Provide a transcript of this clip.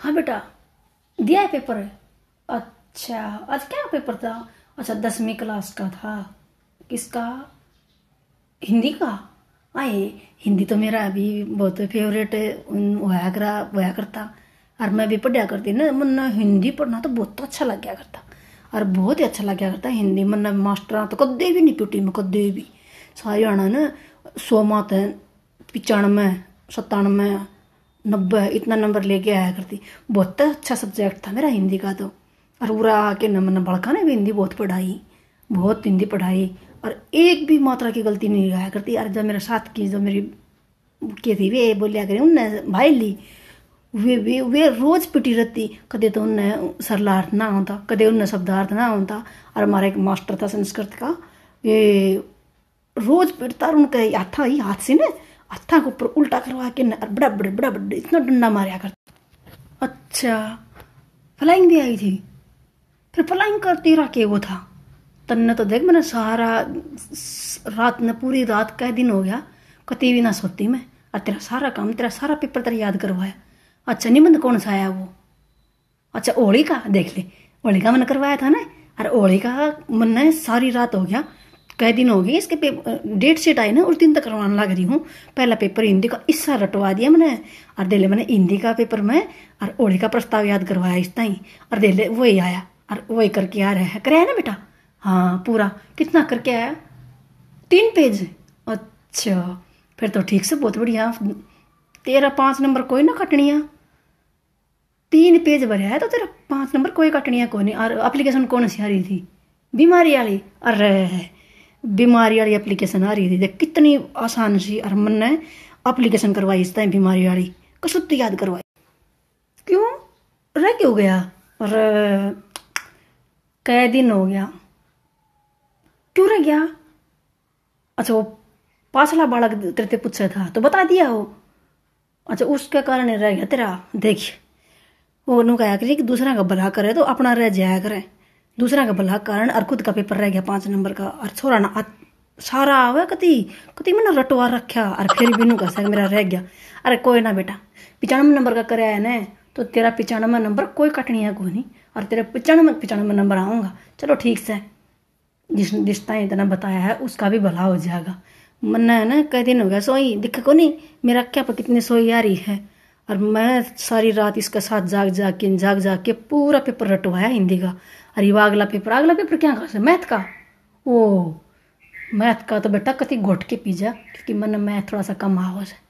हाँ बेटा दिया है पेपर अच्छा आज क्या पेपर था अच्छा दसवीं क्लास का था किसका हिंदी का आए हिंदी तो मेरा अभी बहुत फेवरेट होया करा होया करता और मैं भी पढ़ा करती ना मन हिंदी पढ़ना तो बहुत तो अच्छा लग गया करता और बहुत ही अच्छा लग गया करता हिंदी मन मास्टर तो कदे भी नहीं प्यूटी में कदे भी सारे आना ना सोमा तो पचानवे सतानवे नब्बे इतना नंबर लेके आया करती बहुत अच्छा सब्जेक्ट था मेरा हिंदी का तो और पूरा आके नमन भड़का ने भी हिंदी बहुत पढ़ाई बहुत हिंदी पढ़ाई और एक भी मात्रा की गलती नहीं आया करती यार जब मेरे साथ की जब मेरी के थी वे बोलिया करे उनने भाई ली वे वे वे रोज पिटी रहती कदे तो उनने सरलार्थ ना होता कदे उनने शब्दार्थ ना होता और हमारा एक मास्टर था संस्कृत का ये रोज पिटता और उनके हाथा ही हाथ से ना हत्था के ऊपर उल्टा करवा के ना बड़ा बड़े बड़ा बड़े इतना डंडा मारिया करता अच्छा फ्लाइंग भी आई थी फिर फ्लाइंग का तेरा के वो था तन्ने तो देख मैंने सारा रात ने पूरी रात का दिन हो गया कति भी ना सोती मैं और तेरा सारा काम तेरा सारा पेपर तेरा याद करवाया अच्छा निबंध कौन सा आया वो अच्छा ओली का देख ले ओली का मैंने करवाया था ना अरे ओली का मन सारी रात हो गया कई दिन हो गए इसके डेट शीट आई ना उस दिन तक करवाने लग रही हूँ पहला पेपर हिंदी का हिस्सा रटवा दिया मैंने और दिले मैंने हिंदी का पेपर में और ओढ़े का प्रस्ताव याद करवाया इस ताई और दिले वही आया और वही करके आ रहा है कराया ना बेटा हाँ पूरा कितना करके आया तीन पेज अच्छा फिर तो ठीक से बहुत बढ़िया तेरा पाँच नंबर कोई ना कटनिया तीन पेज भर है तो तेरा पाँच नंबर कोई कटनिया कोई नहीं और अप्लीकेशन कौन सी आ रही थी बीमारी वाली अरे बीमारी वाली एप्लीकेशन आ रही थी देख कितनी आसान सी अरमन ने एप्लीकेशन करवाई इस टाइम बीमारी वाली तो याद करवाई क्यों रह क्यों गया और कै दिन हो गया क्यों रह गया अच्छा वो पाछला बालक तेरे ते पूछा था तो बता दिया वो अच्छा उसके कारण रह गया तेरा देखिए वो कहा कि दूसरा का भला करे तो अपना रह जाया करे दूसरा का भला कारण और खुद का पेपर रह गया पांच नंबर का और छोरा ना सारा आवे कति कति मैंने रटवा रखा और फिर बिनू का सर मेरा रह गया अरे कोई ना बेटा पिचानवे नंबर का कराया है ना तो तेरा पिचानवे नंबर कोई कटनी है कोई नहीं और तेरा पिचानवे पिचानवे नंबर आऊँगा चलो ठीक से जिस रिश्ता इतना बताया है उसका भी भला हो जाएगा मन्ना है ना कई दिन हो गया सोई दिख को नहीं मेरा क्या पर कितनी सोई आ रही है और मैं सारी रात इसका साथ जाग जाग के जाग जाग के पूरा पेपर रटवाया हिंदी का अरे ये अगला पेपर अगला पेपर क्या खास है मैथ का ओ मैथ का तो बेटा कति घोट के पी जा क्योंकि मैंने मैथ थोड़ा सा कम आवाज है